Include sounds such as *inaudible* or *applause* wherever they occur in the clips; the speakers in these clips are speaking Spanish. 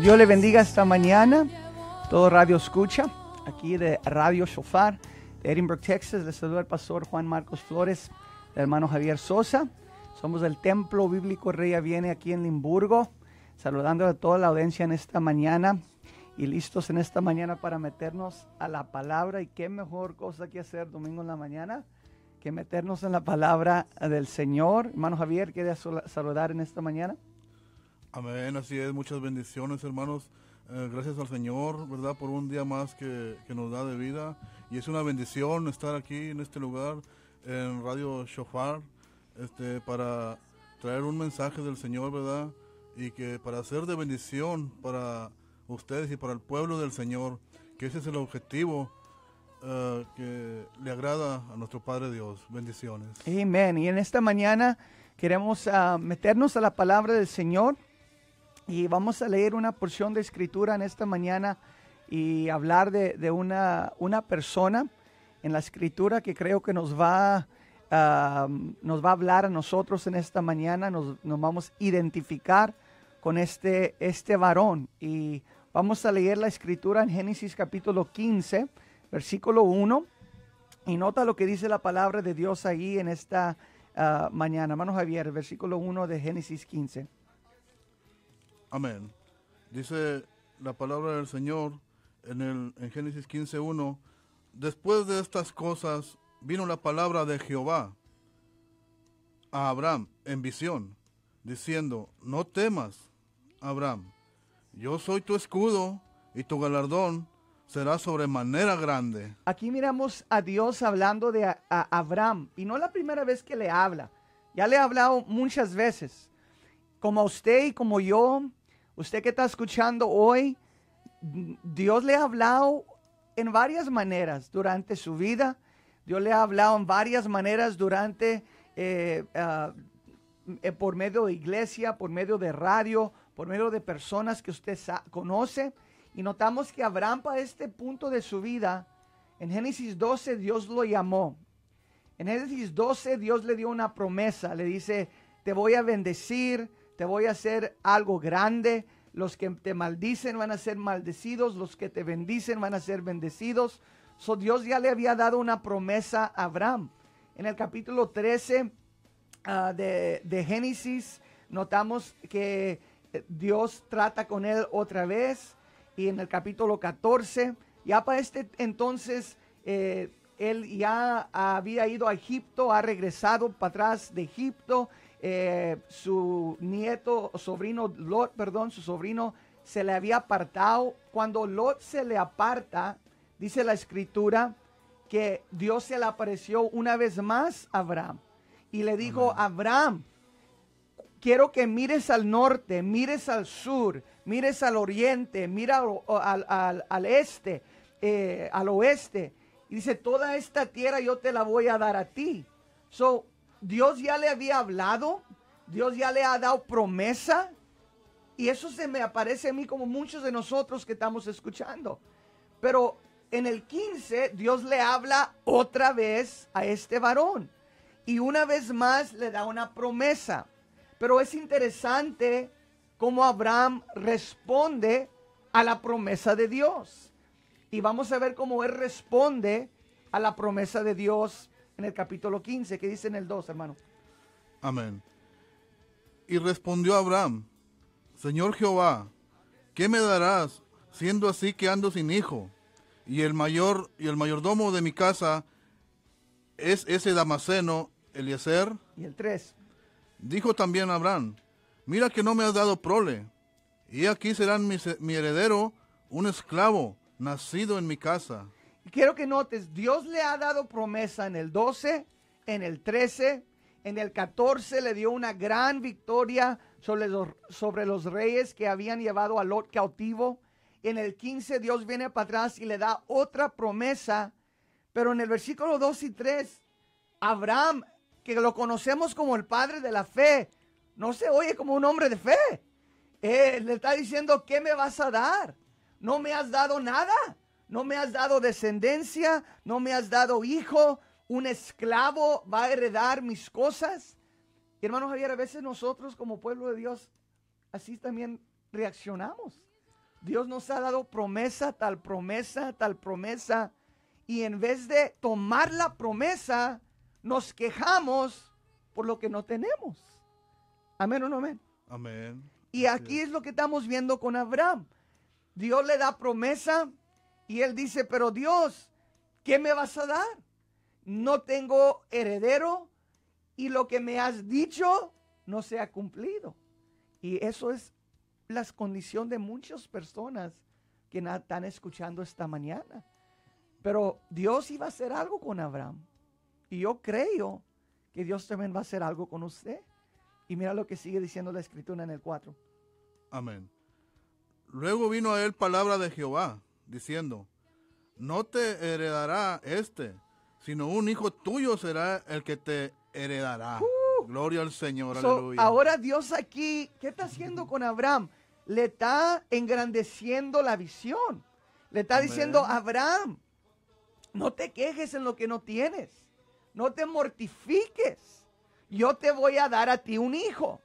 Dios le bendiga esta mañana. Todo Radio Escucha, aquí de Radio Shofar, de Edinburgh, Texas. Les saluda el pastor Juan Marcos Flores, el hermano Javier Sosa. Somos del Templo Bíblico Rey Viene aquí en Limburgo, saludando a toda la audiencia en esta mañana y listos en esta mañana para meternos a la palabra. Y qué mejor cosa que hacer domingo en la mañana que meternos en la palabra del Señor. Hermano Javier, ¿quiere saludar en esta mañana? Amén, así es, muchas bendiciones hermanos. Eh, gracias al Señor, ¿verdad? Por un día más que, nos da de vida. Y es una bendición estar aquí en este lugar, en Radio Shofar, este, para traer un mensaje del Señor, ¿verdad? Y que para ser de bendición para ustedes y para el pueblo del Señor, que ese es el objetivo eh, que le agrada a nuestro Padre Dios. Bendiciones. Amén. Y en esta mañana queremos ah, meternos a la palabra del Señor y vamos a leer una porción de escritura en esta mañana y hablar de, una, una persona en la escritura que creo que nos va, nos va a hablar a nosotros en esta mañana, nos, vamos a identificar con este, este varón. Y vamos a leer la escritura en Génesis capítulo 15, versículo 1. Y nota lo que dice la palabra de Dios ahí en esta ah, mañana. Hermano Javier, versículo 1 de Génesis 15. Amén. Dice la palabra del Señor en, el, en Génesis 15.1, después de estas cosas vino la palabra de Jehová a Abraham en visión, diciendo, no temas, Abraham, yo soy tu escudo y tu galardón será sobremanera grande. Aquí miramos a Dios hablando de Abraham, y no la primera vez que le habla, ya le ha hablado muchas veces. Como a usted y como yo, Usted que está escuchando hoy, Dios le ha hablado en varias maneras durante su vida. Dios le ha hablado en varias maneras durante, eh, ah, eh, por medio de iglesia, por medio de radio, por medio de personas que usted conoce. Y notamos que Abraham para este punto de su vida, en Génesis 12 Dios lo llamó. En Génesis 12 Dios le dio una promesa, le dice, te voy a bendecir, te voy a hacer algo grande. Los que te maldicen van a ser maldecidos, los que te bendicen van a ser bendecidos. So, Dios ya le había dado una promesa a Abraham. En el capítulo 13 ah, de, Génesis notamos que eh, Dios trata con él otra vez. Y en el capítulo 14, ya para este entonces, eh, él ya había ido a Egipto, ha regresado para atrás de Egipto eh, su nieto, sobrino Lot, perdón, su sobrino se le había apartado. Cuando Lot se le aparta, dice la escritura que Dios se le apareció una vez más a Abraham y le dijo, Abraham, quiero que mires al norte, mires al sur, mires al oriente, mira al, este, eh, al oeste. Y dice, toda esta tierra yo te la voy a dar a ti. So, Dios ya le había hablado, Dios ya le ha dado promesa. Y eso se me aparece a mí como muchos de nosotros que estamos escuchando. Pero en el 15 Dios le habla otra vez a este varón. Y una vez más le da una promesa. Pero es interesante cómo Abraham responde a la promesa de Dios. Y vamos a ver cómo él responde a la promesa de Dios en el capítulo 15, que dice en el 2, hermano. Amén. Y respondió Abraham, Señor Jehová, ¿qué me darás siendo así que ando sin hijo? Y el mayor y el mayordomo de mi casa es ese Damaseno, Eliezer. Y el 3. Dijo también Abraham, mira que no me has dado prole, y aquí será mi heredero, un esclavo, nacido en mi casa quiero que notes, Dios le ha dado promesa en el 12, en el 13, en el 14 le dio una gran victoria sobre los, reyes que habían llevado a Lot cautivo. En el 15 Dios viene para atrás y le da otra promesa, pero en el versículo 2 y 3, Abraham, que lo conocemos como el padre de la fe, no se oye como un hombre de fe. Eh, le está diciendo, ¿qué me vas a dar? No me has dado nada no me has dado descendencia, no me has dado hijo, un esclavo va a heredar mis cosas. Y hermano Javier, a veces nosotros como pueblo de Dios, así también reaccionamos. Dios nos ha dado promesa, tal promesa, tal promesa. Y en vez de tomar la promesa, nos quejamos por lo que no tenemos. Amén o no amén. Amén. Y aquí es lo que estamos viendo con Abraham. Dios le da promesa, y él dice, pero Dios, ¿qué me vas a dar? No tengo heredero y lo que me has dicho no se ha cumplido. Y eso es la condición de muchas personas que están escuchando esta mañana. Pero Dios iba a hacer algo con Abraham. Y yo creo que Dios también va a hacer algo con usted. Y mira lo que sigue diciendo la escritura en el 4. Amén. Luego vino a él palabra de Jehová diciendo, no te heredará este, sino un hijo tuyo será el que te heredará. Uh. Gloria al Señor, Ahora Dios aquí, ¿qué está haciendo con Abraham? Le está engrandeciendo la visión. Le está diciendo, Abraham, no te quejes en lo que no tienes. No te mortifiques. Yo te voy a dar a ti un hijo.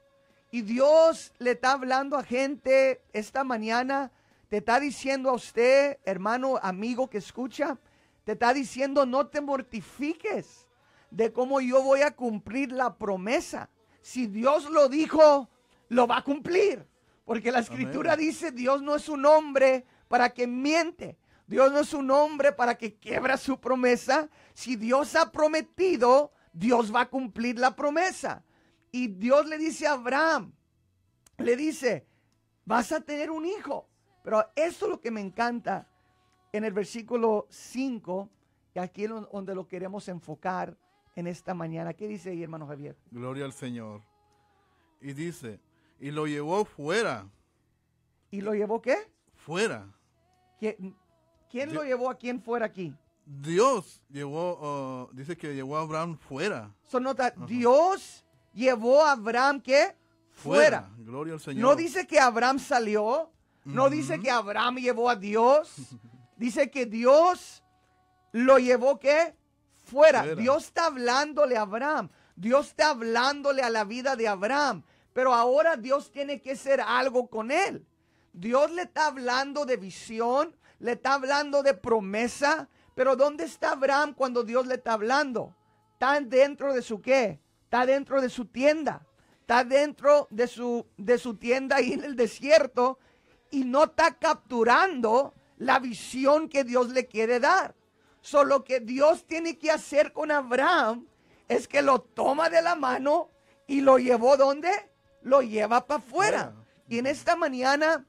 Y Dios le está hablando a gente esta mañana te está diciendo a usted, hermano, amigo que escucha, te está diciendo no te mortifiques de cómo yo voy a cumplir la promesa. Si Dios lo dijo, lo va a cumplir. Porque la escritura dice, Dios no es un hombre para que miente. Dios no es un hombre para que quiebra su promesa. Si Dios ha prometido, Dios va a cumplir la promesa. Y Dios le dice a Abraham, le dice, vas a tener un hijo. Pero eso es lo que me encanta en el versículo 5, que aquí es donde lo queremos enfocar en esta mañana. ¿Qué dice ahí, hermano Javier? Gloria al Señor. Y dice, y lo llevó fuera. ¿Y lo llevó qué? Fuera. ¿Quién, lo llevó a quién fuera aquí? Dios llevó, oh, dice que llevó a Abraham fuera. Son nota, Dios llevó a Abraham que fuera. fuera. Gloria al Señor. No dice que Abraham salió, no dice que Abraham llevó a Dios. *laughs* Dice que Dios lo llevó que fuera. Dios está hablándole a Abraham. Dios está hablándole a la vida de Abraham. Pero ahora Dios tiene que hacer algo con él. Dios le está hablando de visión, le está hablando de promesa. Pero ¿dónde está Abraham cuando Dios le está hablando? Está dentro de su qué? Está dentro de su tienda. Está dentro de su, de su tienda ahí en el desierto y no está capturando la visión que Dios le quiere dar. Solo que Dios tiene que hacer con Abraham es que lo toma de la mano y lo llevó donde? Lo lleva para afuera. Y en esta mañana,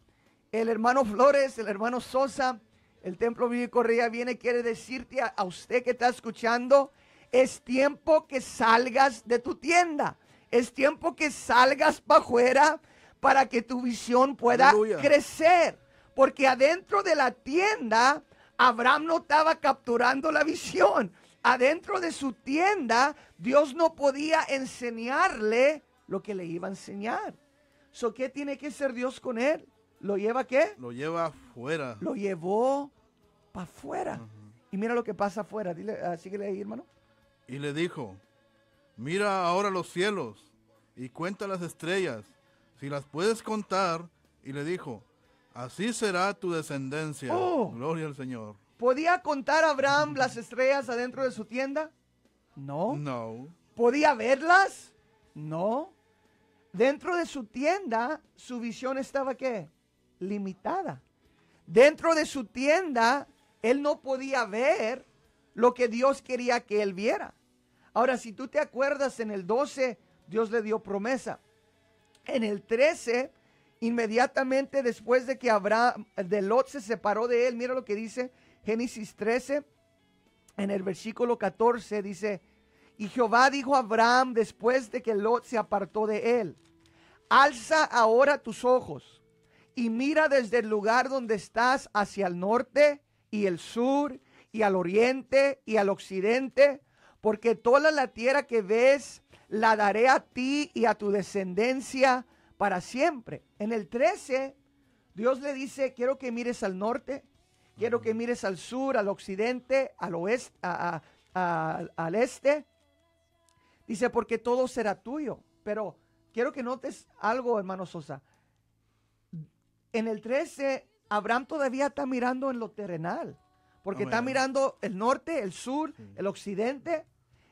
el hermano Flores, el hermano Sosa, el Templo Bíblico Correa viene, quiere decirte a usted que está escuchando, es tiempo que salgas de tu tienda. Es tiempo que salgas para afuera para que tu visión pueda crecer. Porque adentro de la tienda, Abraham no estaba capturando la visión. Adentro de su tienda, Dios no podía enseñarle lo que le iba a enseñar. So, ¿Qué tiene que ser Dios con él? ¿Lo lleva qué? Lo lleva afuera. Lo llevó para afuera. Y mira lo que pasa afuera. Dile, ah, síguele ahí, hermano. Y le dijo, mira ahora los cielos y cuenta las estrellas si las puedes contar, y le dijo, así será tu descendencia. Oh. Gloria al Señor. ¿Podía contar Abraham las estrellas adentro de su tienda? No. No. ¿Podía verlas? No. Dentro de su tienda, su visión estaba qué? Limitada. Dentro de su tienda, él no podía ver lo que Dios quería que él viera. Ahora, si tú te acuerdas, en el 12, Dios le dio promesa. En el 13, inmediatamente después de que Abraham, de Lot se separó de él, mira lo que dice Génesis 13, en el versículo 14 dice, y Jehová dijo a Abraham después de que Lot se apartó de él, alza ahora tus ojos y mira desde el lugar donde estás hacia el norte y el sur y al oriente y al occidente, porque toda la tierra que ves la daré a ti y a tu descendencia para siempre. En el 13, Dios le dice, quiero que mires al norte, quiero que mires al sur, al occidente, al oeste, al este. Dice, porque todo será tuyo. Pero quiero que notes algo, hermano Sosa. En el 13, Abraham todavía está mirando en lo terrenal, porque está mirando el norte, el sur, el occidente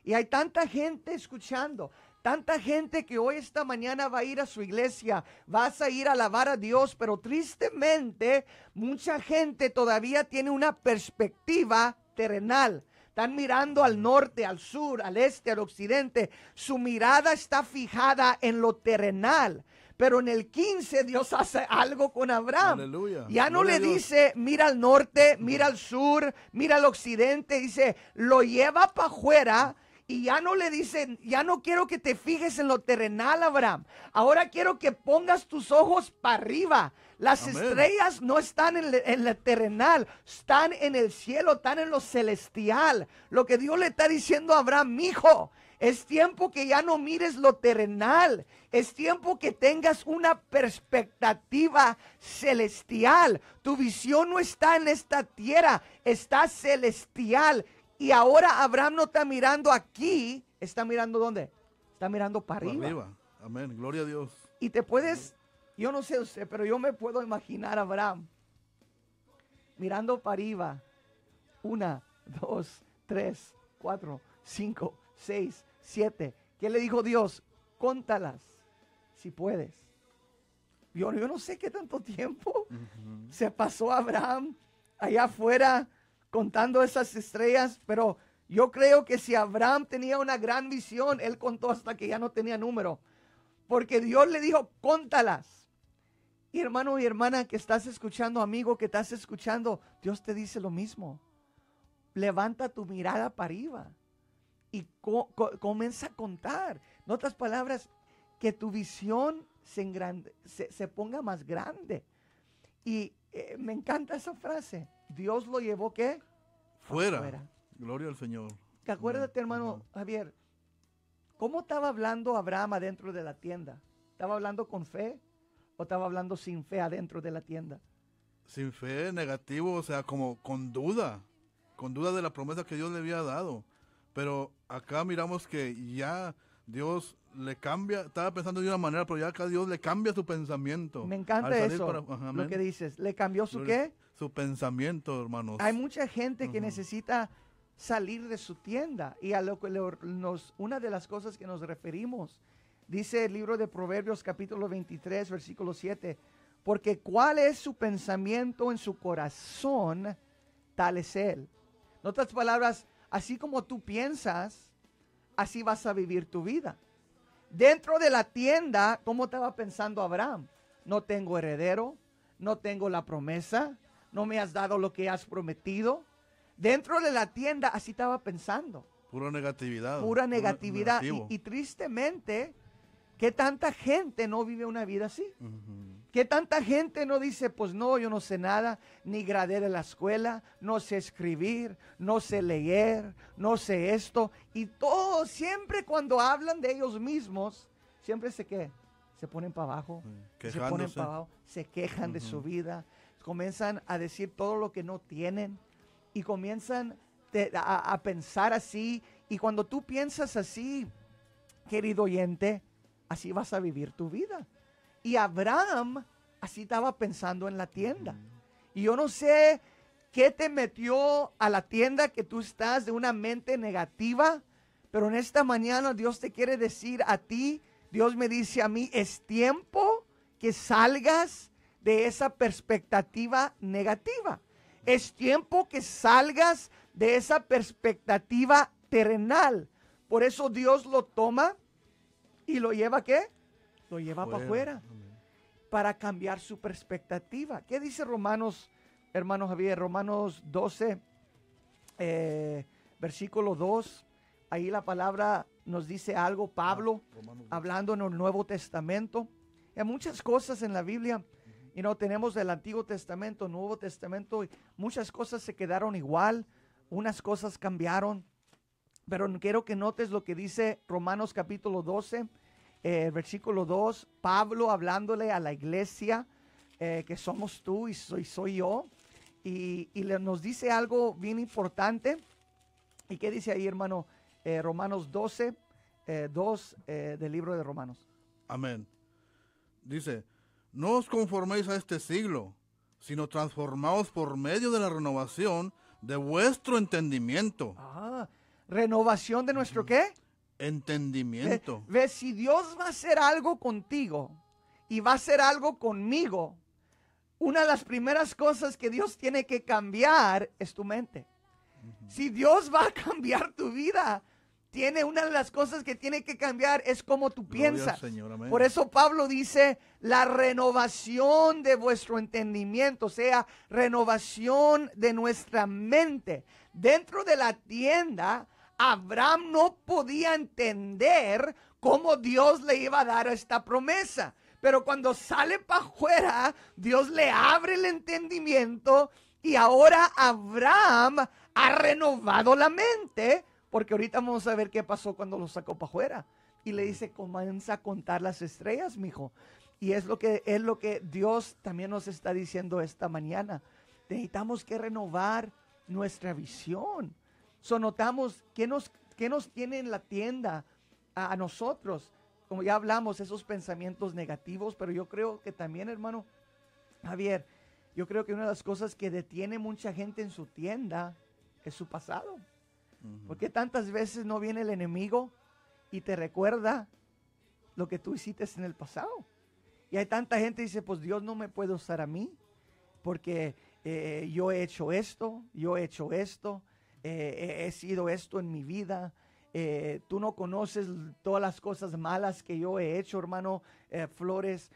y hay tanta gente escuchando. Tanta gente que hoy esta mañana va a ir a su iglesia, vas a ir a alabar a Dios, pero tristemente mucha gente todavía tiene una perspectiva terrenal. Están mirando al norte, al sur, al este, al occidente. Su mirada está fijada en lo terrenal. Pero en el 15 Dios hace algo con Abraham. Ya no le dice, mira al norte, mira al sur, mira al occidente. Dice, lo lleva para afuera y ya no le dicen, ya no quiero que te fijes en lo terrenal, Abraham. Ahora quiero que pongas tus ojos para arriba. Las estrellas no están en, lo terrenal, están en el cielo, están en lo celestial. Lo que Dios le está diciendo a Abraham, hijo, es tiempo que ya no mires lo terrenal. Es tiempo que tengas una perspectiva celestial. Tu visión no está en esta tierra, está celestial. Y ahora Abraham no está mirando aquí, está mirando dónde? Está mirando para arriba. arriba. Amén, gloria a Dios. Y te puedes, yo no sé usted, pero yo me puedo imaginar a Abraham mirando para arriba. Una, dos, tres, cuatro, cinco, seis, siete. ¿Qué le dijo Dios? Contalas, si puedes. Yo, yo, no sé qué tanto tiempo se pasó Abraham allá afuera contando esas estrellas, pero yo creo que si Abraham tenía una gran visión, él contó hasta que ya no tenía número, porque Dios le dijo, contalas. Y hermano y hermana que estás escuchando, amigo que estás escuchando, Dios te dice lo mismo. Levanta tu mirada para arriba y comienza a contar. En otras palabras, que tu visión se, se ponga más grande y eh, me encanta esa frase. Dios lo llevó qué? Fuera. Gloria al Señor. Que acuérdate, hermano Javier, ¿cómo estaba hablando Abraham adentro de la tienda? ¿Estaba hablando con fe o estaba hablando sin fe adentro de la tienda? Sin fe, negativo, o sea, como con duda, con duda de la promesa que Dios le había dado. Pero acá miramos que ya Dios le cambia, estaba pensando de una manera, pero ya acá Dios le cambia su pensamiento. Me encanta eso, lo que dices. ¿Le cambió su qué? Su pensamiento, hermanos. Hay mucha gente que necesita salir de su tienda y a lo que nos, una de las cosas que nos referimos, dice el libro de Proverbios capítulo 23, versículo 7, porque cuál es su pensamiento en su corazón, tal es él. En otras palabras, así como tú piensas, así vas a vivir tu vida. Dentro de la tienda, ¿cómo estaba pensando Abraham? No tengo heredero, no tengo la promesa, no me has dado lo que has prometido. Dentro de la tienda, así estaba pensando. Pura negatividad. Pura negatividad. Y, tristemente, ¿qué tanta gente no vive una vida así. Que tanta gente no dice, pues no, yo no sé nada, ni gradé de la escuela, no sé escribir, no sé leer, no sé esto. Y todo, siempre cuando hablan de ellos mismos, siempre se que se ponen para abajo, mm, se ponen se quejan de su vida, comienzan a decir todo lo que no tienen y comienzan a pensar así. Y cuando tú piensas así, querido oyente, así vas a vivir tu vida y Abraham así estaba pensando en la tienda. Y yo no sé qué te metió a la tienda que tú estás de una mente negativa, pero en esta mañana Dios te quiere decir a ti, Dios me dice a mí, es tiempo que salgas de esa perspectiva negativa. Es tiempo que salgas de esa perspectiva terrenal. Por eso Dios lo toma y lo lleva qué? lo lleva para afuera para cambiar su perspectiva. ¿Qué dice Romanos, hermano Javier? Romanos 12, eh, versículo 2. Ahí la palabra nos dice algo, ah, Pablo, hablando en el Nuevo Testamento. Hay muchas cosas en la Biblia, y no tenemos el Antiguo Testamento, Nuevo Testamento, y muchas cosas se quedaron igual, unas cosas cambiaron. Pero quiero que notes lo que dice Romanos capítulo 12, eh, versículo 2, Pablo hablándole a la iglesia eh, que somos tú y soy, soy yo, y, le, nos dice algo bien importante. ¿Y qué dice ahí, hermano? Eh, Romanos 12, 2 del libro de Romanos. Amén. Dice, no os conforméis a este siglo, sino transformaos por medio de la renovación de vuestro entendimiento. Ah, renovación de nuestro qué? Entendimiento. ¿Ves? Si Dios va a hacer algo contigo y va a hacer algo conmigo, una de las primeras cosas que Dios tiene que cambiar es tu mente. Si Dios va a cambiar tu vida, tiene una de las cosas que tiene que cambiar es cómo tú piensas. Por eso Pablo dice, la renovación de vuestro entendimiento, o sea, renovación de nuestra mente. Dentro de la tienda Abraham no podía entender cómo Dios le iba a dar esta promesa. Pero cuando sale para afuera, Dios le abre el entendimiento y ahora Abraham ha renovado la mente, porque ahorita vamos a ver qué pasó cuando lo sacó para afuera. Y le dice, comienza a contar las estrellas, mijo. Y es lo que es lo que Dios también nos está diciendo esta mañana. Necesitamos que renovar nuestra visión. So, notamos qué nos, nos tiene en la tienda a, nosotros. Como ya hablamos, esos pensamientos negativos, pero yo creo que también, hermano Javier, yo creo que una de las cosas que detiene mucha gente en su tienda es su pasado. Porque tantas veces no viene el enemigo y te recuerda lo que tú hiciste en el pasado? Y hay tanta gente que dice, pues Dios no me puede usar a mí porque eh, yo he hecho esto, yo he hecho esto, eh, he sido esto en mi vida. Eh, tú no conoces todas las cosas malas que yo he hecho, hermano eh, Flores.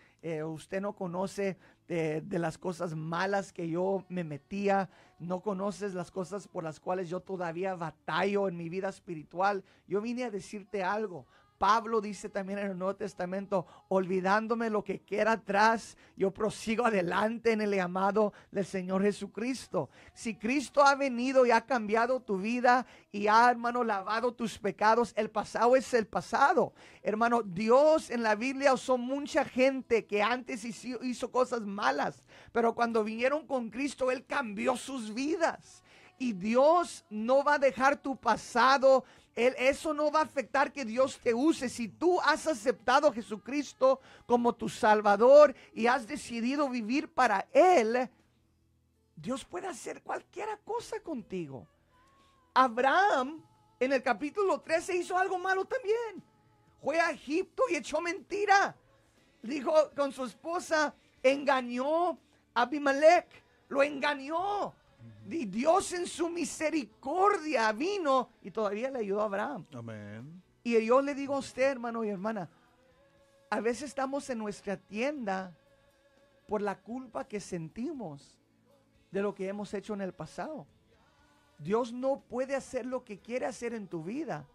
usted no conoce de, de, las cosas malas que yo me metía. No conoces las cosas por las cuales yo todavía batallo en mi vida espiritual. Yo vine a decirte algo. Pablo dice también en el Nuevo Testamento, olvidándome lo que queda atrás, yo prosigo adelante en el llamado del Señor Jesucristo. Si Cristo ha venido y ha cambiado tu vida y ha, hermano, lavado tus pecados, el pasado es el pasado. Hermano, Dios en la Biblia usó mucha gente que antes hizo, hizo cosas malas, pero cuando vinieron con Cristo, Él cambió sus vidas. Y Dios no va a dejar tu pasado eso no va a afectar que Dios te use. Si tú has aceptado a Jesucristo como tu Salvador y has decidido vivir para Él, Dios puede hacer cualquier cosa contigo. Abraham en el capítulo 13 hizo algo malo también. Fue a Egipto y echó mentira. Dijo con su esposa, engañó a Abimelech, lo engañó. Y Dios en su misericordia vino y todavía le ayudó a Abraham. Amén. Y yo le digo a usted, hermano y hermana, a veces estamos en nuestra tienda por la culpa que sentimos de lo que hemos hecho en el pasado. Dios no puede hacer lo que quiere hacer en tu vida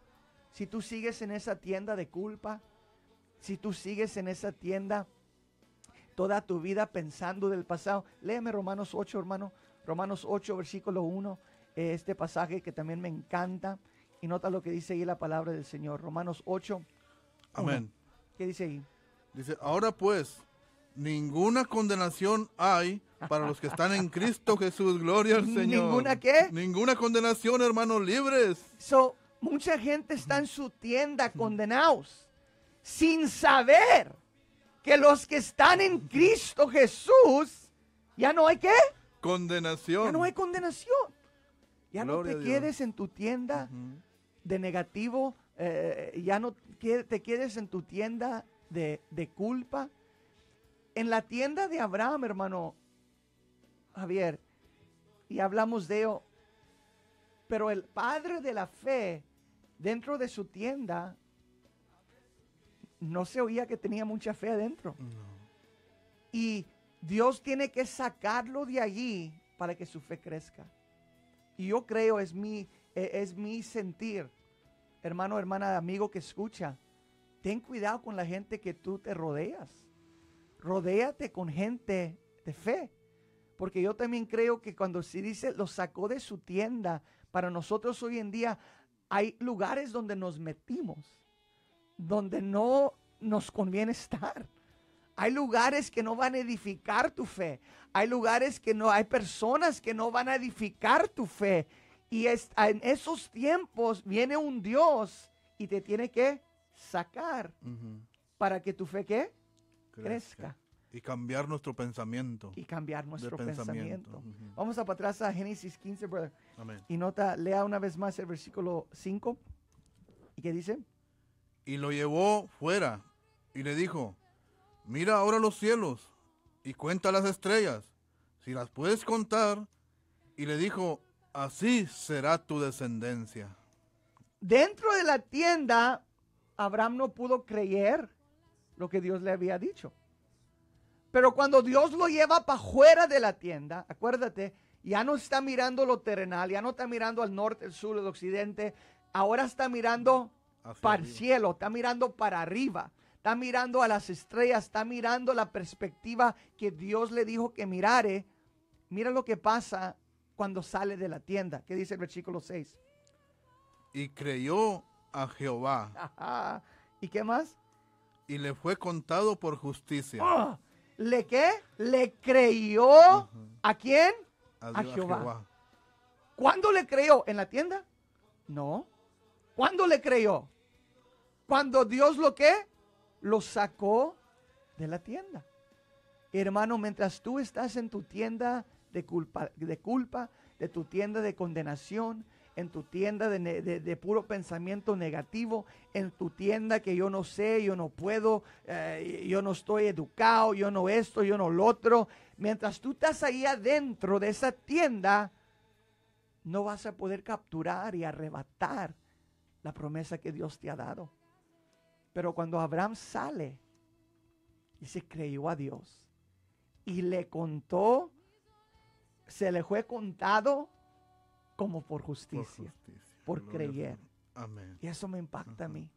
si tú sigues en esa tienda de culpa, si tú sigues en esa tienda toda tu vida pensando del pasado. Léeme Romanos 8, hermano. Romanos 8, versículo 1, eh, este pasaje que también me encanta. Y nota lo que dice ahí la palabra del Señor. Romanos 8. Amén. ¿Qué dice ahí? Dice, ahora pues, ninguna condenación hay para los que están en Cristo *laughs* Jesús. Gloria al Señor. ¿Ninguna qué? Ninguna condenación, hermanos libres. So, mucha gente está en su tienda condenados sin saber que los que están en *laughs* Cristo Jesús ya no hay qué. Condenación. no hay condenación. Ya no te quedes en tu tienda de negativo, ya no te quedes en tu tienda de, culpa. En la tienda de Abraham, hermano Javier, y hablamos de ello, pero el padre de la fe, dentro de su tienda, no se oía que tenía mucha fe adentro. Y Dios tiene que sacarlo de allí para que su fe crezca. Y yo creo, es mi, e, es mi sentir, hermano, hermana, amigo que escucha, ten cuidado con la gente que tú te rodeas. Rodéate con gente de fe. Porque yo también creo que cuando se dice lo sacó de su tienda, para nosotros hoy en día hay lugares donde nos metimos, donde no nos conviene estar. Hay lugares que no van a edificar tu fe. Hay lugares que no, hay personas que no van a edificar tu fe. Y en esos tiempos viene un Dios y te tiene que sacar para que tu fe crezca. Y cambiar nuestro pensamiento. Y cambiar nuestro pensamiento. Vamos a para atrás a Génesis 15, brother. Y nota, lea una vez más el versículo 5. ¿Y qué dice? Y lo llevó fuera y le dijo, Mira ahora los cielos y cuenta las estrellas, si las puedes contar. Y le dijo, así será tu descendencia. Dentro de la tienda, Abraham no pudo creer lo que Dios le había dicho. Pero cuando Dios lo lleva para fuera de la tienda, acuérdate, ya no está mirando lo terrenal, ya no está mirando al norte, el sur, el occidente, ahora está mirando para el cielo, está mirando para arriba está mirando a las estrellas, está mirando la perspectiva que Dios le dijo que mirare, mira lo que pasa cuando sale de la tienda. ¿Qué dice el versículo 6? Y creyó a Jehová. ¿Y qué más? Y le fue contado por justicia. ¡Ah! ¿Le qué? ¿Le creyó a quién? A, Jehová. ¿Cuándo le creyó? ¿En la tienda? No. ¿Cuándo le creyó? Cuando Dios lo que lo sacó de la tienda. Hermano, mientras tú estás en tu tienda de culpa, de, culpa, de tu tienda de condenación, en tu tienda de, puro pensamiento negativo, en tu tienda que yo no sé, yo no puedo, eh, yo no estoy educado, yo no esto, yo no lo otro. Mientras tú estás ahí adentro de esa tienda, no vas a poder capturar y arrebatar la promesa que Dios te ha dado. Pero cuando Abraham sale, y se creyó a Dios y le contó, se le fue contado como por justicia, por, creer. Y eso me impacta a mí.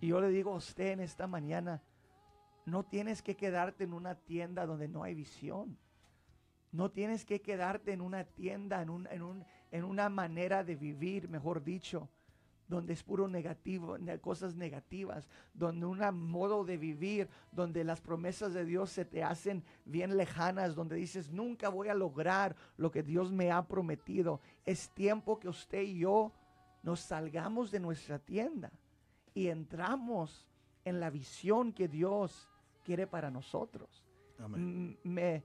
Y yo le digo a usted en esta mañana, no tienes que quedarte en una tienda donde no hay visión. No tienes que quedarte en una tienda, en, un, en, un, en una manera de vivir, mejor dicho, donde es puro negativo, cosas negativas, donde un modo de vivir, donde las promesas de Dios se te hacen bien lejanas, donde dices, nunca voy a lograr lo que Dios me ha prometido. Es tiempo que usted y yo nos salgamos de nuestra tienda y entramos en la visión que Dios quiere para nosotros. Me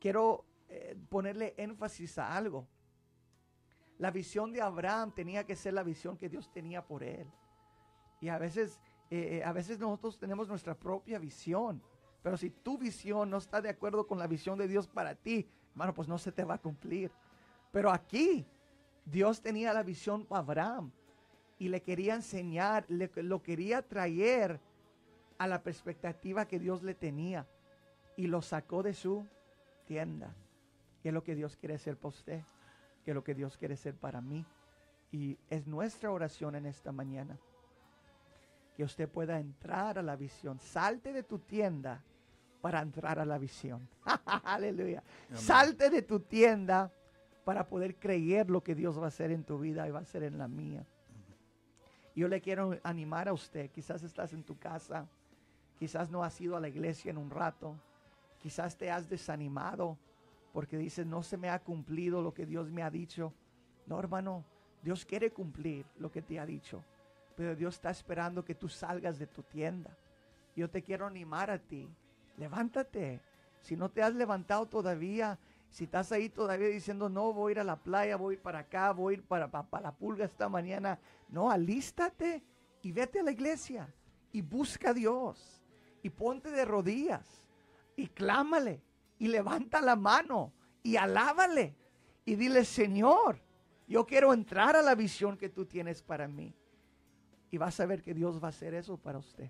quiero eh, ponerle énfasis a algo. La visión de Abraham tenía que ser la visión que Dios tenía por él. Y a veces, eh, eh, a veces nosotros tenemos nuestra propia visión. Pero si tu visión no está de acuerdo con la visión de Dios para ti, hermano, pues no se te va a cumplir. Pero aquí Dios tenía la visión para Abraham y le quería enseñar, le, lo quería traer a la perspectiva que Dios le tenía y lo sacó de su tienda. Y es lo que Dios quiere hacer para usted que lo que Dios quiere ser para mí. Y es nuestra oración en esta mañana. Que usted pueda entrar a la visión. Salte de tu tienda para entrar a la visión. *laughs* Aleluya. Salte de tu tienda para poder creer lo que Dios va a hacer en tu vida y va a hacer en la mía. Yo le quiero animar a usted. Quizás estás en tu casa. Quizás no has ido a la iglesia en un rato. Quizás te has desanimado porque dice, no se me ha cumplido lo que Dios me ha dicho. No, hermano, Dios quiere cumplir lo que te ha dicho, pero Dios está esperando que tú salgas de tu tienda. Yo te quiero animar a ti. Levántate. Si no te has levantado todavía, si estás ahí todavía diciendo, no, voy a ir a la playa, voy ir para acá, voy a ir para, para, para la pulga esta mañana, no, alístate y vete a la iglesia y busca a Dios y ponte de rodillas y clámale y levanta la mano y alábale y dile, Señor, yo quiero entrar a la visión que tú tienes para mí. Y vas a ver que Dios va a hacer eso para usted.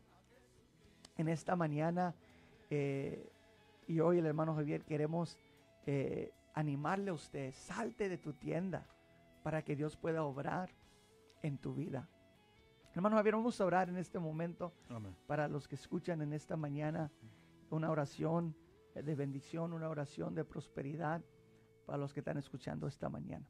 En esta mañana, eh, y hoy el hermano Javier, queremos eh, animarle a usted, salte de tu tienda para que Dios pueda obrar en tu vida. Hermano Javier, vamos a orar en este momento para los que escuchan en esta mañana una oración de bendición, una oración de prosperidad para los que están escuchando esta mañana.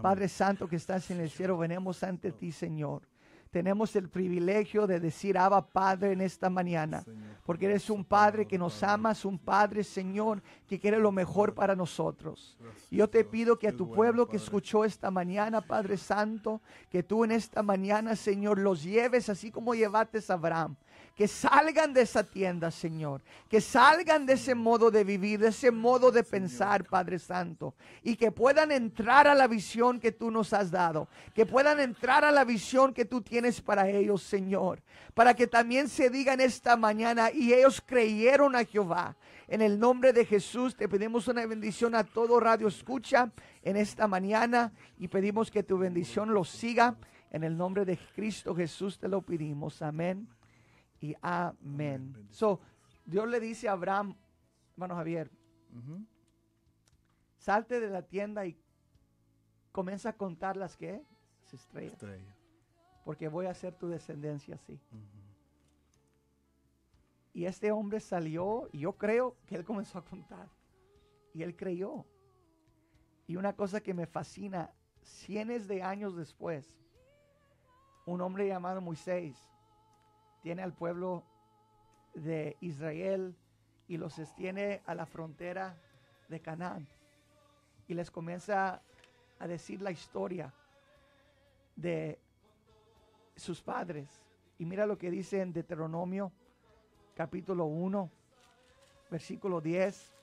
Padre Santo que estás en el cielo, venimos ante oh. ti, Señor. Tenemos el privilegio de decir, Abba Padre, en esta mañana, porque eres un Padre que nos amas, un Padre, Señor, que quiere lo mejor para nosotros. yo te pido que a tu pueblo que escuchó esta mañana, Padre Santo, que tú en esta mañana, Señor, los lleves así como llevaste a Abraham que salgan de esa tienda, Señor, que salgan de ese modo de vivir, de ese modo de pensar, Padre Santo, y que puedan entrar a la visión que tú nos has dado, que puedan entrar a la visión que tú tienes para ellos, Señor, para que también se digan esta mañana, y ellos creyeron a Jehová. En el nombre de Jesús te pedimos una bendición a todo radio escucha en esta mañana y pedimos que tu bendición los siga. En el nombre de Cristo Jesús te lo pedimos. Amén y amén. Dios le dice a Abraham, hermano Javier, salte de la tienda y comienza a contar las que estrellas. Porque voy a hacer tu descendencia así. Y este hombre salió y yo creo que él comenzó a contar. Y él creyó. Y una cosa que me fascina, cientos de años después, un hombre llamado Moisés tiene al pueblo de Israel y los extiende a la frontera de Canaán. Y les comienza a decir la historia de sus padres. Y mira lo que dice en Deuteronomio capítulo 1, versículo 10.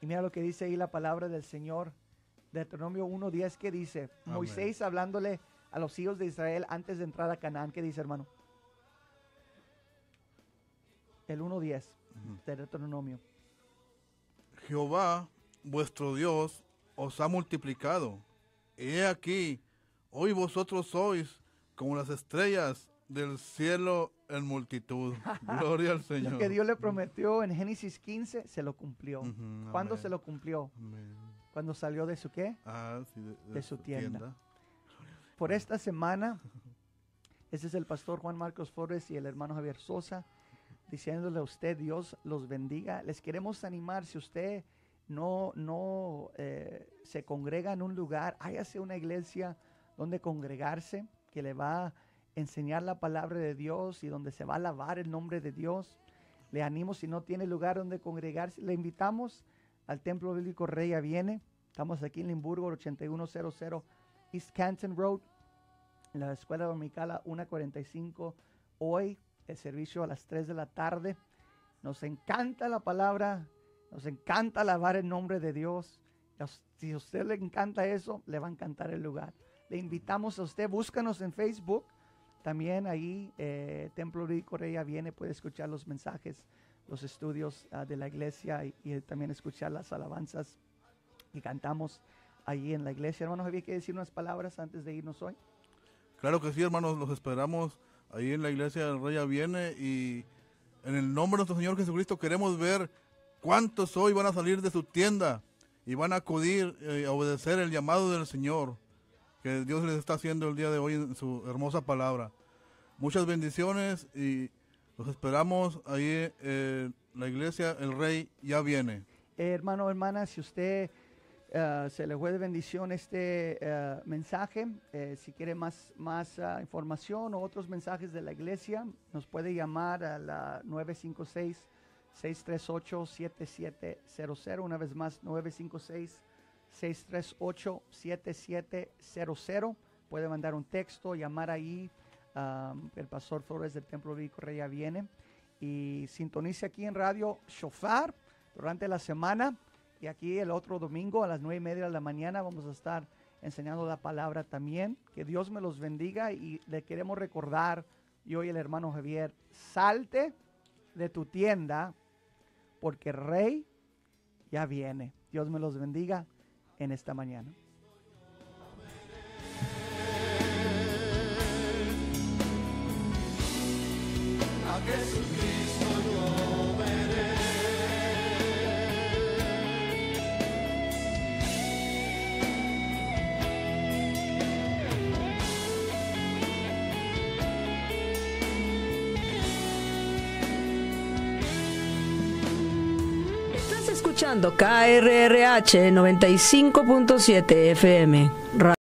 Y mira lo que dice ahí la palabra del Señor. Deuteronomio 1, 10 que dice, Moisés hablándole a los hijos de Israel antes de entrar a Canaán, que dice hermano? el 1.10 del Jehová, vuestro Dios, os ha multiplicado. He aquí, hoy vosotros sois como las estrellas del cielo en multitud. *laughs* Gloria al Señor. Lo que Dios le prometió en Génesis 15 se lo cumplió. ¿Cuándo se lo cumplió? Cuando salió de su qué? Ah, de, su tienda. Por esta semana, *laughs* ese es el pastor Juan Marcos Flores y el hermano Javier Sosa diciéndole a usted, Dios los bendiga. Les queremos animar, si usted no, no eh, se congrega en un lugar, hágase una iglesia donde congregarse, que le va a enseñar la palabra de Dios y donde se va a alabar el nombre de Dios. Le animo, si no tiene lugar donde congregarse, le invitamos al Templo Bíblico Rey Viene. Estamos aquí en Limburgo, 8100 East Canton Road, en la Escuela Dominical 145. Hoy el servicio a las 3 de la tarde. Nos encanta la palabra, nos encanta alabar el nombre de Dios. Si a usted le encanta eso, le va a encantar el lugar. Le invitamos a usted, búscanos en Facebook. También ahí, eh, Templo Rico, Correa viene, puede escuchar los mensajes, los estudios ah, de la iglesia y, también escuchar las alabanzas y cantamos ahí en la iglesia. Hermanos, había que decir unas palabras antes de irnos hoy. Claro que sí, hermanos, los esperamos ahí en la iglesia el Rey ya viene y en el nombre de nuestro Señor Jesucristo queremos ver cuántos hoy van a salir de su tienda y van a acudir eh, a obedecer el llamado del Señor que Dios les está haciendo el día de hoy en su hermosa palabra. Muchas bendiciones y los esperamos ahí en eh, la iglesia El Rey ya viene. Eh, hermano, hermana, si usted eh, se le fue de bendición este eh, mensaje. Eh, si quiere más, más ah, información o otros mensajes de la iglesia, nos puede llamar a la 956-638-7700. Una vez más, 956-638-7700. Puede mandar un texto, llamar ahí. el pastor Flores del Templo de Rey viene. Y sintonice aquí en Radio Shofar durante la semana y aquí el otro domingo a las nueve y media de la mañana vamos a estar enseñando la palabra también. Que Dios me los bendiga y le queremos recordar, y hoy el hermano Javier, salte de tu tienda porque rey ya viene. Dios me los bendiga en esta mañana. escuchando KRRH 95.7 FM.